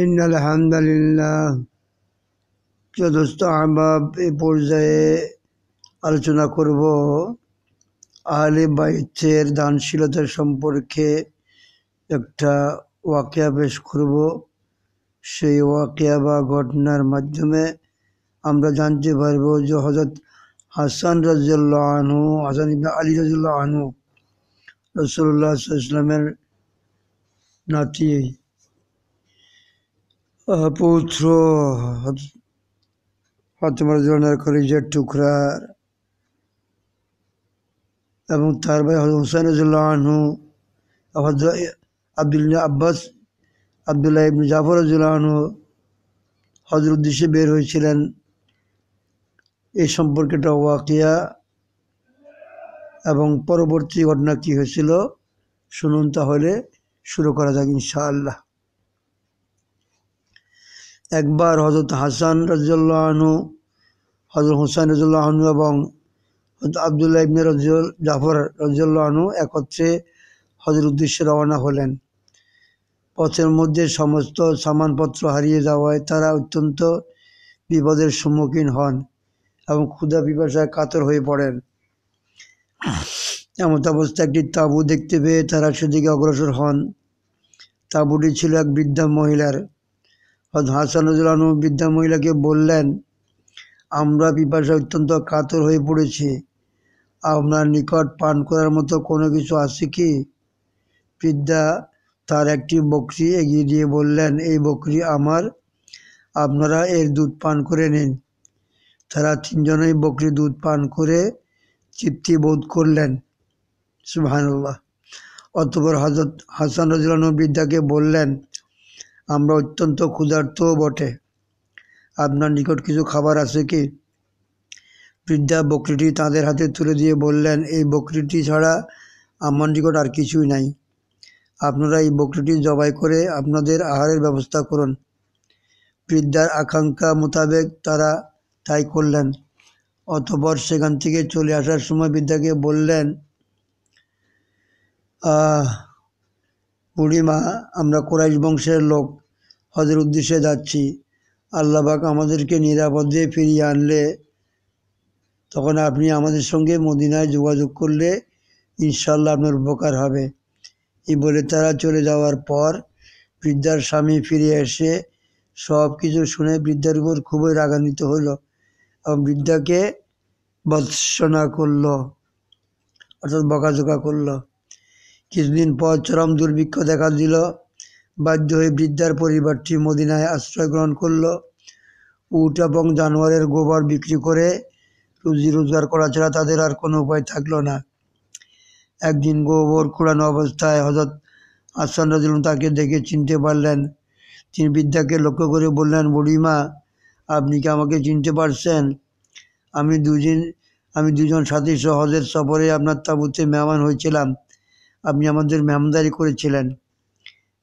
in চতুর্থ আহবাব এ পর্যায়ে আলোচনা করব আহলে বাইচের দানশীলতা সম্পর্কে একটা ওয়াকিয়া পেশ করব সেই ওয়াকিয়া বা ঘটনার মাধ্যমে আমরা জানতে পারব যে হজরত হাসান রাজুল্লাহ আনহু হাসান ইবনা আলী রাজুল্লাহ আনু রসুল্লাহ ইসলামের নাতি পুত্র হতমার জোনার কলিজের টুকরা এবং তার ভাই হুসেন আনহু আবদুল্লাহ আব্বাস আবদুল্লাহ ইবনু জাফর আনহু হজর উদ্দেশ্যে বের হয়েছিলেন এই সম্পর্কেটা ওয়াকিয়া এবং পরবর্তী ঘটনা কী হয়েছিল শুনুন তাহলে শুরু করা যাক ইনশাআল্লাহ একবার হজরত হাসান রাজু হজরত হুসাইন রাজু এবং আবদুল্লাহ ইবনে রাজ জাফর রাজু একত্রে হজর উদ্দেশ্যে রওনা হলেন পথের মধ্যে সমস্ত সামানপত্র হারিয়ে যাওয়ায় তারা অত্যন্ত বিপদের সম্মুখীন হন এবং ক্ষুদা পিপাসায় কাতর হয়ে পড়েন এমত অবস্থা একটি তাঁবু দেখতে পেয়ে তারা সেদিকে অগ্রসর হন তাঁবুটি ছিল এক বৃদ্ধা মহিলার হজরত হাসান রাজু বৃদ্ধা মহিলাকে বললেন আমরা পিপাসা অত্যন্ত কাতর হয়ে পড়েছি আপনার নিকট পান করার মতো কোনো কিছু আছে কি বৃদ্ধা তার একটি বকরি এগিয়ে দিয়ে বললেন এই বকরি আমার আপনারা এর দুধ পান করে নিন তারা তিনজনেই বকরি দুধ পান করে তৃপ্তি বোধ করলেন সুবাহান্লাহ অতপর হজরত হাসান রাজু বৃদ্ধাকে বললেন আমরা অত্যন্ত ক্ষুধার্তও বটে আপনার নিকট কিছু খাবার আছে কি বৃদ্ধা বকরিটি তাদের হাতে তুলে দিয়ে বললেন এই বকরিটি ছাড়া আমার নিকট আর কিছুই নাই আপনারা এই বকরিটি জবাই করে আপনাদের আহারের ব্যবস্থা করুন বৃদ্ধার আকাঙ্ক্ষা মোতাবেক তারা তাই করলেন অতপর সেখান থেকে চলে আসার সময় বৃদ্ধাকে বললেন আহ পূর্ণিমা আমরা কোরাইশ বংশের লোক হজের উদ্দেশ্যে যাচ্ছি আল্লাহবাক আমাদেরকে নিরাপদে ফিরিয়ে আনলে তখন আপনি আমাদের সঙ্গে মদিনায় যোগাযোগ করলে ইনশাল্লাহ আপনার উপকার হবে এই বলে তারা চলে যাওয়ার পর বৃদ্ধার স্বামী ফিরে এসে সব কিছু শুনে বৃদ্ধার উপর খুবই রাগান্বিত হল এবং বৃদ্ধাকে বৎসনা করলো অর্থাৎ বকাঝোকা করলো কিছুদিন পর চরম দুর্ভিক্ষ দেখা দিল বাধ্য হয়ে বৃদ্ধার পরিবারটি মদিনায় আশ্রয় গ্রহণ করল উট এবং জানোয়ারের গোবর বিক্রি করে রুজি রোজগার করা ছাড়া তাদের আর কোনো উপায় থাকলো না একদিন গোবর কুড়ানো অবস্থায় হজরত আসান রাজ তাকে দেখে চিনতে পারলেন তিনি বৃদ্ধাকে লক্ষ্য করে বললেন বুড়িমা আপনি কি আমাকে চিনতে পারছেন আমি দুজন আমি দুজন সাথী সহজের সফরে আপনার তাঁবুতে মেহমান হয়েছিলাম আপনি আমাদের মেমদারি করেছিলেন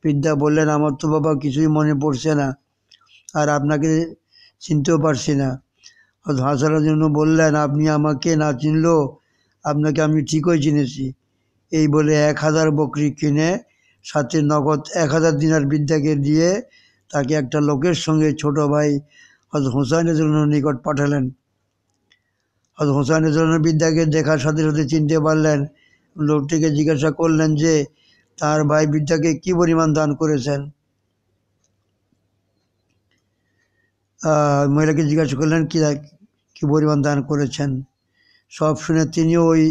বৃদ্ধা বললেন আমার তো বাবা কিছুই মনে পড়ছে না আর আপনাকে চিনতেও পারছি না হাসানোর জন্য বললেন আপনি আমাকে না চিনলেও আপনাকে আমি ঠিকই চিনেছি এই বলে এক হাজার বকরি কিনে সাথে নগদ এক হাজার দিনার বৃদ্ধাকে দিয়ে তাকে একটা লোকের সঙ্গে ছোট ভাই হজ হোসাইনের জন্য নিকট পাঠালেন হজ হোসাইনের জন্য বিদ্যাকে দেখার সাথে সাথে চিনতে পারলেন লোকটিকে জিজ্ঞাসা করলেন যে তার ভাই বৃদ্ধাকে কি পরিমাণ দান করেছেন মহিলাকে জিজ্ঞাসা করলেন কি কি পরিমাণ দান করেছেন সব শুনে তিনিও ওই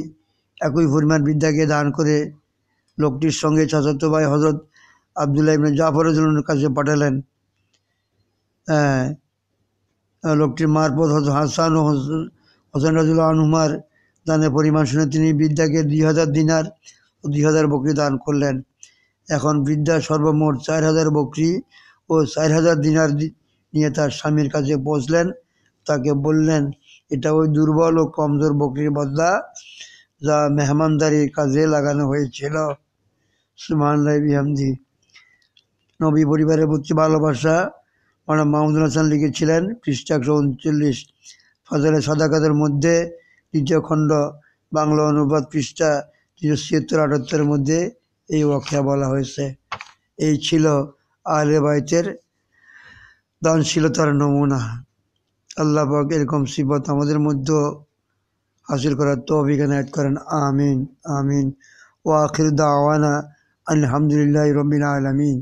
একই পরিমাণ বৃদ্ধাকে দান করে লোকটির সঙ্গে চাচাত ভাই হজরত আবদুল্লাহ ইবনে জাফরুদ্দৌলার কাছে পাঠালেন লোকটির মারপথ হাসান ও হোসেন রাজুল্লাহ আনুমার দানের পরিমাণ শুনে তিনি বৃদ্ধাকে দুই হাজার দিনার ও দুই হাজার বকরি দান করলেন এখন বৃদ্ধা সর্বমোট চার হাজার বকরি ও চার হাজার দিনার নিয়ে তার স্বামীর কাছে পৌঁছলেন তাকে বললেন এটা ওই দুর্বল ও কমজোর বকরির বদলা যা মেহমানদারির কাজে লাগানো হয়েছিল সুমান রাইহামদি নবী পরিবারের প্রতি ভালোবাসা মানা মাহমুদুল হাসান লিখেছিলেন খ্রিস্টাকশো উনচল্লিশ ফজলে সাদাকাতের মধ্যে দ্বিতীয়খণ্ড বাংলা অনুবাদ পৃষ্ঠা তিনশো ছিয়াত্তর আটাত্তরের মধ্যে এই ওয়াকিয়া বলা হয়েছে এই ছিল আহলে বাইতের দানশীলতার নমুনা আল্লাহ পাক এরকম সিবত আমাদের মধ্যে হাসিল করার তৌফিক এনায়ত করেন আমিন আমিন ও আখির দাওয়ানা আলহামদুলিল্লাহ রবিন আলমিন